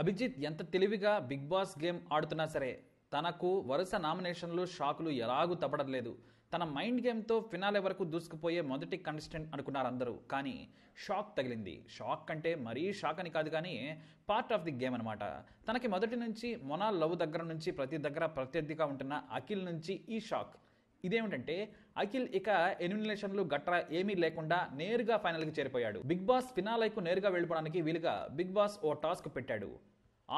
అభిజిత్ ఎంత తెలివిగా big boss game ఆడుతున్నా సరే తనకు వరుస నామినేషన్లు షాకులు ఎలాగూ తప్పడలేదు తన మైండ్ గేమ్తో ఫినాలే వరకు దూసుకుపోయే మొదటి కంటెస్టెంట్ అనుకున్నారు అందరూ కానీ షాక్ తగిలింది షాక్ అంటే మరీ షాక్ అని కాదు కానీ పార్ట్ ఆఫ్ ది గేమ్ అనమాట తనకి మొదటి నుంచి మొనాల్ లవ్ దగ్గర నుంచి ప్రతి దగ్గర ప్రత్యర్థిగా ఉంటున్న అఖిల్ నుంచి ఈ షాక్ ఇదేమిటంటే అఖిల్ ఇక ఎలిమినేషన్లు గట్రా ఏమీ లేకుండా నేరుగా ఫైనల్కి చేరిపోయాడు బిగ్ బాస్ ఫినాలైకు నేరుగా వెళ్ళిపోవడానికి వీలుగా బిగ్ బాస్ ఓ టాస్క్ పెట్టాడు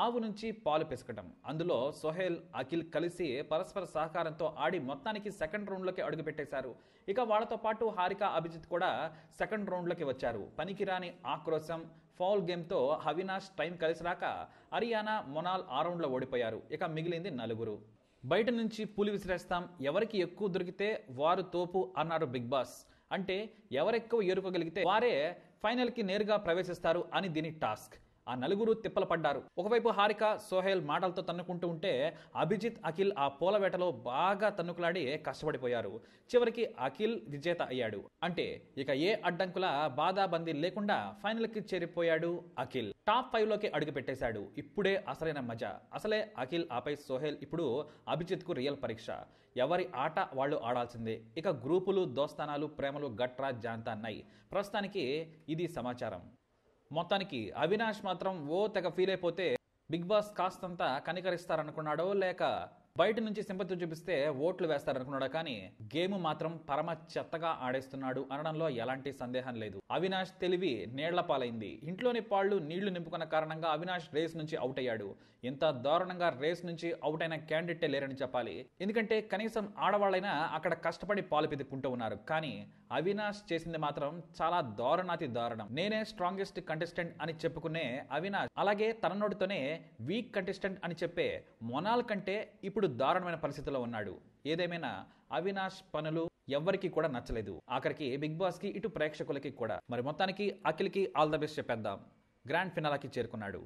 ఆవు నుంచి పాలు పెసకటం అందులో సోహెల్ అఖిల్ కలిసి పరస్పర సహకారంతో ఆడి మొత్తానికి సెకండ్ రౌండ్లోకి అడుగుపెట్టేశారు ఇక వాళ్ళతో పాటు హారిక అభిజిత్ కూడా సెకండ్ రౌండ్లోకి వచ్చారు పనికిరాని ఆక్రోశం ఫౌల్ గేమ్తో అవినాష్ టైం కలిసి రాక హరియానా మొనాల్ ఆ రౌండ్లో ఓడిపోయారు ఇక మిగిలింది నలుగురు బయట నుంచి పూలు విసిరేస్తాం ఎవరికి ఎక్కువ దొరికితే వారు తోపు అన్నారు బిగ్ బాస్ అంటే ఎవరెక్కువ ఏరుకోగలిగితే వారే ఫైనల్కి నేరుగా ప్రవేశిస్తారు అని దీని టాస్క్ ఆ నలుగురు తిప్పలు పడ్డారు ఒకవైపు హారిక సోహెల్ మాటలతో తన్నుకుంటూ ఉంటే అభిజిత్ అఖిల్ ఆ పూలవేటలో బాగా తన్నుకులాడి కష్టపడిపోయారు చివరికి అఖిల్ విజేత అయ్యాడు అంటే ఇక ఏ అడ్డంకుల బాధాబందీ లేకుండా ఫైనల్ కి చేరిపోయాడు అఖిల్ టాప్ లోకి అడుగు పెట్టేశాడు ఇప్పుడే అసలైన మజా అసలే అఖిల్ ఆపై సోహెల్ ఇప్పుడు అభిజిత్ కు రియల్ పరీక్ష ఎవరి ఆట వాళ్ళు ఆడాల్సిందే ఇక గ్రూపులు దోస్తానాలు ప్రేమలు గట్రా జాంతా అన్నాయి ప్రస్తుతానికి ఇది సమాచారం మొత్తానికి అవినాష్ మాత్రం ఓ తెగ ఫీల్ అయిపోతే బిగ్ బాస్ కాస్తంతా కనికరిస్తారనుకున్నాడో లేక బయట నుంచి సింపతి చూపిస్తే ఓట్లు వేస్తారనుకున్నాడా కానీ గేమ్ మాత్రం పరమ చెత్తగా ఆడేస్తున్నాడు అనడంలో ఎలాంటి సందేహం లేదు అవినాష్ తెలివి నీళ్ల పాలైంది ఇంట్లోని పాళ్లు నీళ్లు నింపుకున్న కారణంగా అవినాష్ రేస్ నుంచి అవుట్ అయ్యాడు ఇంత దారుణంగా రేస్ నుంచి అవుట్ అయిన క్యాండిడేటే లేరని చెప్పాలి ఎందుకంటే కనీసం ఆడవాళ్ళైనా అక్కడ కష్టపడి పాలు పెదుకుంటూ ఉన్నారు కానీ అవినాష్ చేసింది మాత్రం చాలా దారుణాతి దారుణం నేనే స్ట్రాంగెస్ట్ కంటెస్టెంట్ అని చెప్పుకునే అవినాష్ అలాగే తన నోటితోనే వీక్ కంటెస్టెంట్ అని చెప్పే మొనాల్ కంటే ఇప్పుడు ఇప్పుడు దారుణమైన పరిస్థితిలో ఉన్నాడు ఏదేమైనా అవినాష్ పనులు ఎవ్వరికీ కూడా నచ్చలేదు ఆఖరికి బిగ్ బాస్ కి ఇటు ప్రేక్షకులకి కూడా మరి మొత్తానికి అఖిల్ కి ఆల్ ద బెస్ట్ చెప్పేద్దాం గ్రాండ్ ఫినాలాకి చేరుకున్నాడు